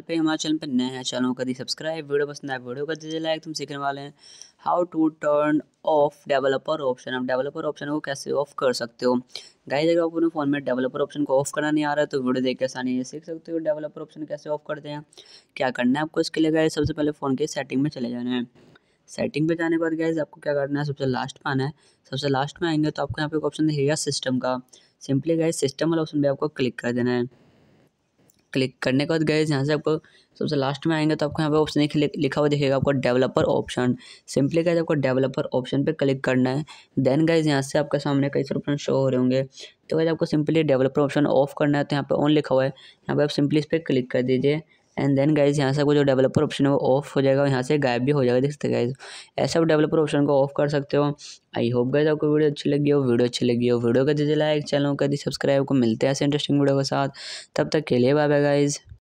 channel पे हमारे channel पे नए हैं चैनल कर दी सब्सक्राइब वीडियो पसंद आए वीडियो कर दीजिए लाइक तुम सीखने वाले हैं how to turn off developer option आप डेवलपर ऑप्शन को कैसे ऑफ कर सकते हो गाइस अगर आपको अपने फ़ोन में डेवलपर ऑप्शन को ऑफ करना नहीं आ रहा तो वीडियो देख के आसानी से सीख सकते हो डेवलपर ऑप्शन कैसे ऑफ करते हैं क्या करना है आपको इसके लिए गाइस सबसे पहले फ़ोन के सेटिंग में चले जाना है सेटिंग पे जाने के बाद गैस आपको क्या करना है सबसे लास्ट में आना है सबसे लास्ट में आएंगे तो आपको यहाँ पे एक ऑप्शन दिखेगा सिस्टम का सिंपली गैस सिस्टम वाला ऑप्शन पे आपको क्लिक कर देना है क्लिक करने के बाद गए यहाँ से आपको सबसे लास्ट में आएंगे तो आपको यहाँ पे ऑप्शन लिखा हुआ दिखेगा आपको डेवलपर ऑप्शन सिंपली गए आपको डेवलपर ऑप्शन पे क्लिक करना है देन गाइज यहाँ से आपके सामने कई सारे ऑप्शन शो हो रहे होंगे तो गाइज आपको सिंपली डेवलपर ऑप्शन ऑफ करना है तो यहाँ पे ऑन लिखा हुआ है यहाँ पे आप सिंपली इस पर क्लिक कर दीजिए एंड देन गाइज यहाँ से आपको जो डेवलपर ऑप्शन है वो ऑफ हो जाएगा और यहाँ से गायब भी हो जाएगा देख सकते गाइज ऐसे आप डेवलपर ऑप्शन को ऑफ कर सकते हो आई होप गाइज आपको वीडियो अच्छी लगी हो वीडियो अच्छी लगी हो वीडियो का दीजिए लाइक चैनल का दी सब्सक्राइब को मिलते हैं ऐसे इंटरेस्टिंग वीडियो के साथ तब तक के लिए बाय बाय गाइज़